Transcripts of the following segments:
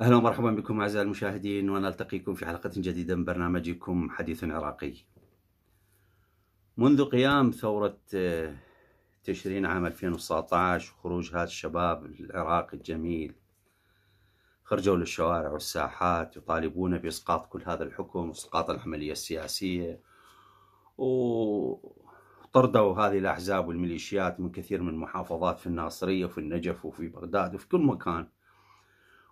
اهلا ومرحبا بكم اعزائي المشاهدين ونلتقيكم في حلقه جديده من برنامجكم حديث عراقي. منذ قيام ثوره تشرين آه، عام 2019 وخروج هذا الشباب العراقي الجميل خرجوا للشوارع والساحات يطالبون باسقاط كل هذا الحكم واسقاط العمليه السياسيه وطردوا هذه الاحزاب والميليشيات من كثير من المحافظات في الناصريه وفي النجف وفي بغداد وفي كل مكان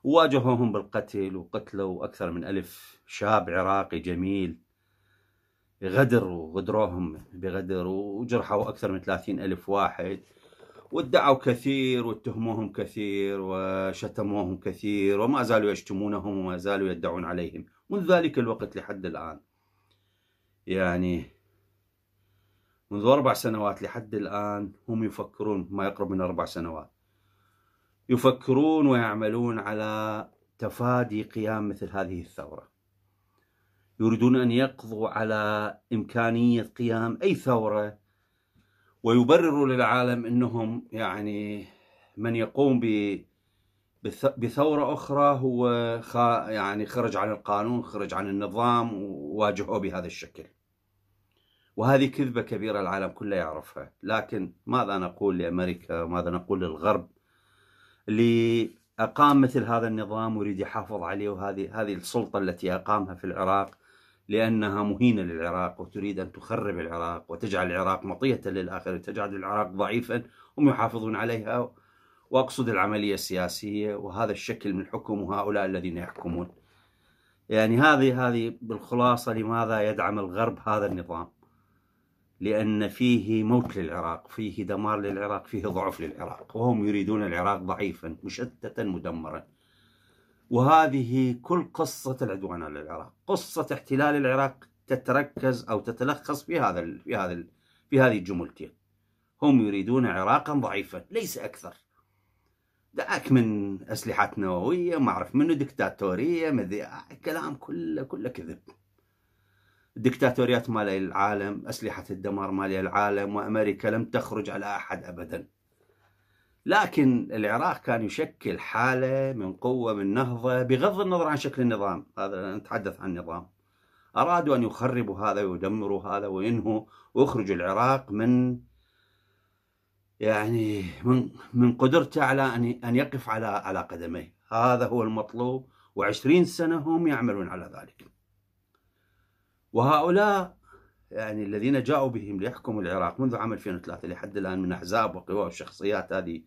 وواجهوهم بالقتل وقتلوا أكثر من ألف شاب عراقي جميل غدر وغدروهم بغدر وجرحوا أكثر من ثلاثين ألف واحد وادعوا كثير واتهموهم كثير وشتموهم كثير وما زالوا يشتمونهم وما زالوا يدعون عليهم منذ ذلك الوقت لحد الآن يعني منذ أربع سنوات لحد الآن هم يفكرون ما يقرب من أربع سنوات يفكرون ويعملون على تفادي قيام مثل هذه الثورة يريدون أن يقضوا على إمكانية قيام أي ثورة ويبرروا للعالم أنهم يعني من يقوم بثورة أخرى هو يعني خرج عن القانون خرج عن النظام وواجهوه بهذا الشكل وهذه كذبة كبيرة العالم كله يعرفها لكن ماذا نقول لأمريكا ماذا نقول للغرب اللي اقام مثل هذا النظام ويريد يحافظ عليه وهذه هذه السلطه التي اقامها في العراق لانها مهينه للعراق وتريد ان تخرب العراق وتجعل العراق مطيه للآخر تجعل العراق ضعيفا هم يحافظون عليها واقصد العمليه السياسيه وهذا الشكل من الحكم وهؤلاء الذين يحكمون يعني هذه هذه بالخلاصه لماذا يدعم الغرب هذا النظام لأن فيه موت للعراق فيه دمار للعراق فيه ضعف للعراق وهم يريدون العراق ضعيفا مشتتا مدمرا وهذه كل قصة العدوان على العراق قصة احتلال العراق تتركز أو تتلخص في هذا في هذا في هذه الجملتين هم يريدون عراقا ضعيفا ليس أكثر دعك من أسلحة نووية ما أعرف منه دكتاتورية مذي آه، كلام كله كله كذب الدكتاتوريات مالي العالم أسلحة الدمار مالي العالم وأمريكا لم تخرج على أحد أبدا لكن العراق كان يشكل حالة من قوة من نهضة بغض النظر عن شكل النظام هذا نتحدث عن النظام أرادوا أن يخربوا هذا ويدمروا هذا وينهوا ويخرجوا العراق من يعني من من قدرته على أن أن يقف على على قدميه هذا هو المطلوب وعشرين سنة هم يعملون على ذلك وهؤلاء يعني الذين جاءوا بهم ليحكموا العراق منذ عام 2003 لحد الان من احزاب وقوى وشخصيات هذه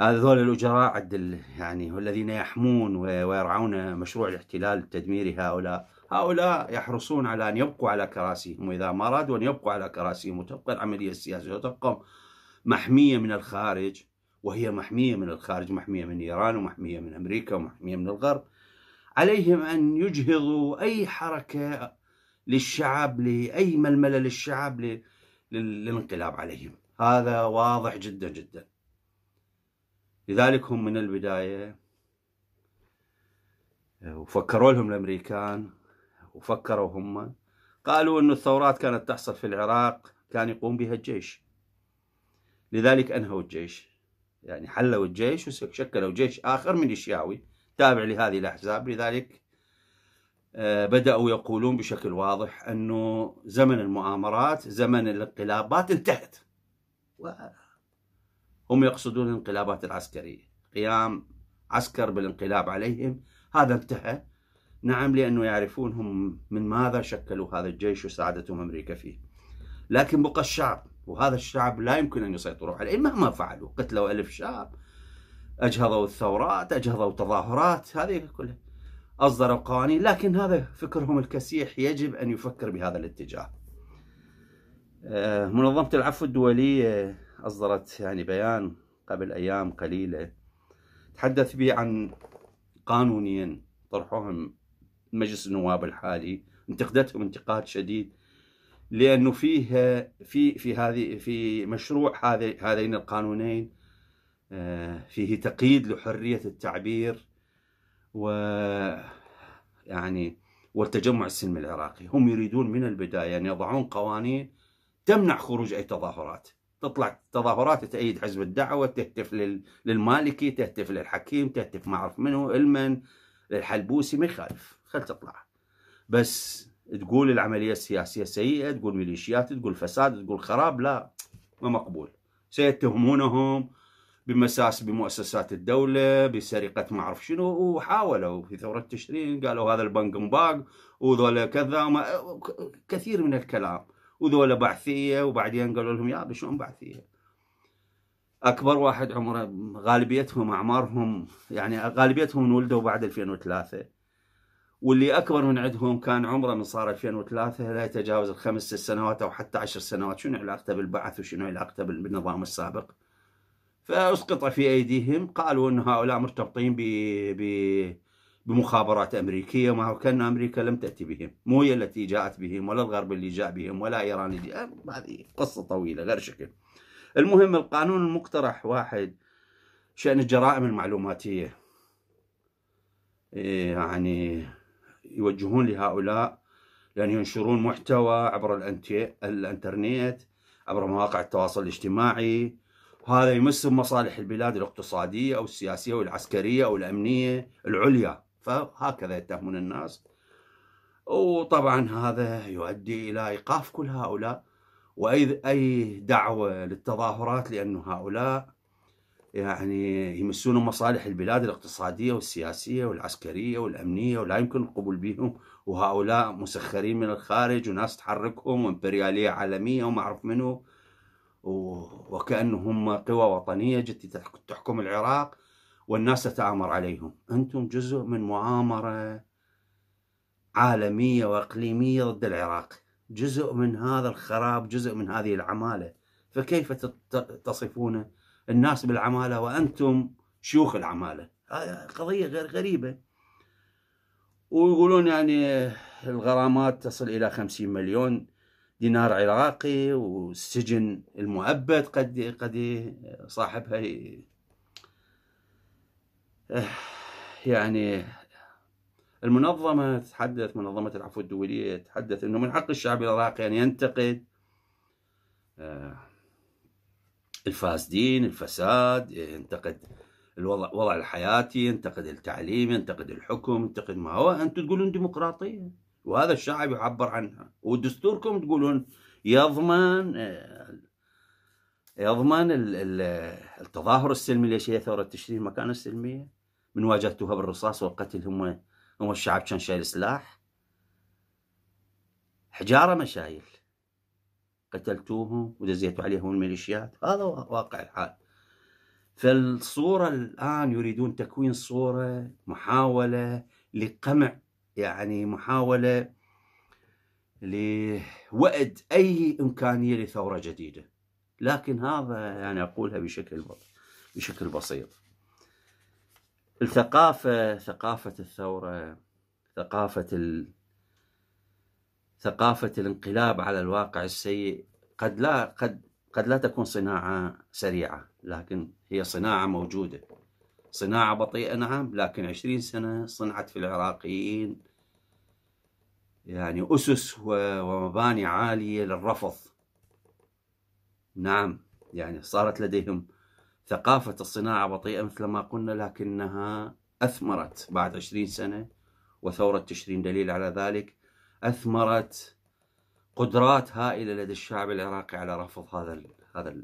هذول الاجراء عند يعني الذين يحمون ويرعون مشروع الاحتلال التدميري هؤلاء هؤلاء يحرصون على ان يبقوا على كراسيهم واذا ما ارادوا ان يبقوا على كراسيهم وتبقى العمليه السياسيه وتبقى محميه من الخارج وهي محميه من الخارج محميه من ايران ومحميه من امريكا ومحميه من الغرب عليهم أن يجهضوا أي حركة للشعب لأي ململة للشعب للانقلاب عليهم هذا واضح جدا جدا لذلك هم من البداية وفكروا لهم الأمريكان وفكروا هم قالوا أن الثورات كانت تحصل في العراق كان يقوم بها الجيش لذلك أنهوا الجيش يعني حلوا الجيش وشكلوا جيش آخر من الشياوي تابع لهذه الأحزاب لذلك آه، بدأوا يقولون بشكل واضح أنه زمن المؤامرات زمن الانقلابات انتهت هم يقصدون الانقلابات العسكرية قيام عسكر بالانقلاب عليهم هذا انتهى نعم لأنه يعرفون هم من ماذا شكلوا هذا الجيش وساعدتهم أمريكا فيه لكن بقى الشعب وهذا الشعب لا يمكن أن يسيطروا عليه مهما فعلوا قتلوا ألف شعب اجهضوا الثورات اجهضوا التظاهرات هذه كلها اصدروا قوانين لكن هذا فكرهم الكسيح يجب ان يفكر بهذا الاتجاه آه، منظمة العفو الدولية أصدرت يعني بيان قبل أيام قليلة تحدث به عن قانونين طرحوهم مجلس النواب الحالي انتقدتهم انتقاد شديد لأنه فيه في في هذه في مشروع هذه هذين القانونين آه، فيه تقييد لحرية التعبير و يعني والتجمع السلمي العراقي هم يريدون من البداية أن يضعون قوانين تمنع خروج أي تظاهرات تطلع تظاهرات تأيد حزب الدعوة تهتف للمالكي تهتف للحكيم تهتف ما أعرف منه المن للحلبوسي ما يخالف خل تطلع بس تقول العملية السياسية سيئة تقول ميليشيات تقول فساد تقول خراب لا ما مقبول سيتهمونهم بمساس بمؤسسات الدولة بسرقة ما أعرف شنو وحاولوا في ثورة تشرين قالوا هذا البنك مباق وذولا كذا كثير من الكلام وذولا بعثية وبعدين قالوا لهم يا شلون بعثية أكبر واحد عمره غالبيتهم أعمارهم يعني غالبيتهم انولدوا بعد 2003 واللي أكبر من عندهم كان عمره من صار 2003 لا يتجاوز الخمس سنوات أو حتى عشر سنوات شنو علاقته بالبعث وشنو علاقته بالنظام السابق فأسقط في أيديهم قالوا أن هؤلاء مرتبطين ب... ب... بمخابرات أمريكية ما كأن أمريكا لم تأتي بهم مو هي التي جاءت بهم ولا الغرب اللي جاء بهم ولا إيران اللي هذه قصة طويلة غير شكل المهم القانون المقترح واحد شأن الجرائم المعلوماتية إيه، يعني يوجهون لهؤلاء لأن ينشرون محتوى عبر الانترنت عبر مواقع التواصل الاجتماعي هذا يمس مصالح البلاد الاقتصادية أو السياسية والعسكرية أو الأمنية العليا فهكذا يتهمون الناس وطبعا هذا يؤدي إلى إيقاف كل هؤلاء وأي أي دعوة للتظاهرات لانه هؤلاء يعني يمسون مصالح البلاد الاقتصادية والسياسية والعسكرية والأمنية ولا يمكن القبول بهم وهؤلاء مسخرين من الخارج وناس تحركهم وامبريالية عالمية وما أعرف منو وكأنهم قوى وطنية جت تحكم العراق والناس تتآمر عليهم أنتم جزء من مؤامرة عالمية وإقليمية ضد العراق جزء من هذا الخراب جزء من هذه العمالة فكيف تصفون الناس بالعمالة وأنتم شيوخ العمالة قضية غير غريبة ويقولون يعني الغرامات تصل إلى خمسين مليون دينار عراقي والسجن المؤبد قد قد صاحبها آه، يعني المنظمة تتحدث منظمة العفو الدولية تتحدث أنه من حق الشعب العراقي أن ينتقد آه، الفاسدين الفساد ينتقد الوضع وضع الحياتي ينتقد التعليم ينتقد الحكم ينتقد ما هو أنتم تقولون ديمقراطية وهذا الشعب يعبر عنها ودستوركم تقولون يضمن يضمن التظاهر السلمي ليش هي ثوره تشرين مكان السلميه من واجهتوها بالرصاص والقتل هم هم الشعب كان شايل سلاح حجاره مشايل قتلتوهم ودزيتوا عليهم الميليشيات هذا واقع الحال فالصورة الآن يريدون تكوين صورة محاولة لقمع يعني محاولة لوأد أي إمكانية لثورة جديدة لكن هذا يعني أقولها بشكل بشكل بسيط الثقافة ثقافة الثورة ثقافة ال... ثقافة الانقلاب على الواقع السيء قد لا قد قد لا تكون صناعة سريعة لكن هي صناعة موجودة صناعة بطيئة نعم لكن عشرين سنة صنعت في العراقيين يعني أسس ومباني عالية للرفض نعم يعني صارت لديهم ثقافة الصناعة بطيئة مثل ما قلنا لكنها أثمرت بعد عشرين سنة وثورة تشرين دليل على ذلك أثمرت قدرات هائلة لدى الشعب العراقي على رفض هذا هذا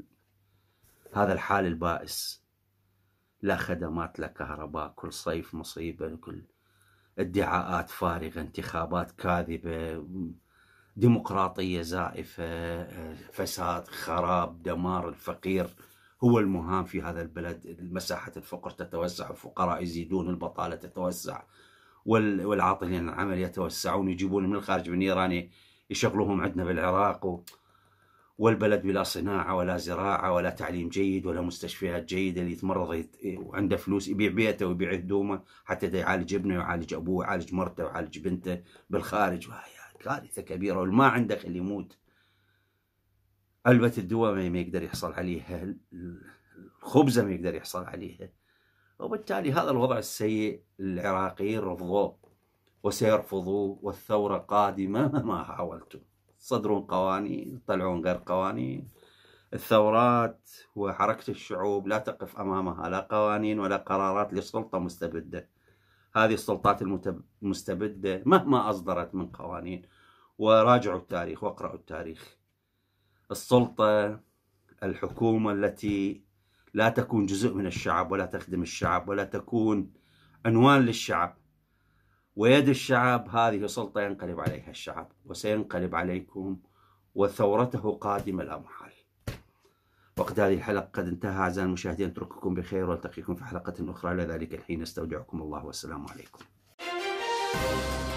هذا الحال البائس لا خدمات لا كهرباء كل صيف مصيبة كل ادعاءات فارغة انتخابات كاذبة ديمقراطية زائفة فساد خراب دمار الفقير هو المهام في هذا البلد مساحة الفقر تتوسع الفقراء يزيدون البطالة تتوسع والعاطلين عن العمل يتوسعون يجيبون من الخارج من إيران يشغلوهم عندنا بالعراق والبلد بلا صناعة ولا زراعة ولا تعليم جيد ولا مستشفيات جيدة اللي يتمرض وعنده فلوس يبيع بيته ويبيع هدومه حتى يعالج ابنه ويعالج أبوه ويعالج مرته ويعالج بنته بالخارج وهي كارثة كبيرة والما عنده اللي يموت علبة الدواء ما يقدر يحصل عليها الخبزة ما يقدر يحصل عليها وبالتالي هذا الوضع السيء العراقيين رفضوه وسيرفضوه والثورة قادمة مهما حاولتم صدرون قوانين يطلعون غير قوانين الثورات وحركة الشعوب لا تقف أمامها لا قوانين ولا قرارات لسلطة مستبدة هذه السلطات المستبدة مهما أصدرت من قوانين وراجعوا التاريخ واقرأوا التاريخ السلطة الحكومة التي لا تكون جزء من الشعب ولا تخدم الشعب ولا تكون عنوان للشعب ويد الشعب هذه سلطة ينقلب عليها الشعب وسينقلب عليكم وثورته قادمة لا محال وقت هذه الحلقة قد انتهى أعزائي المشاهدين أترككم بخير وألتقيكم في حلقة أخرى إلى ذلك الحين أستودعكم الله والسلام عليكم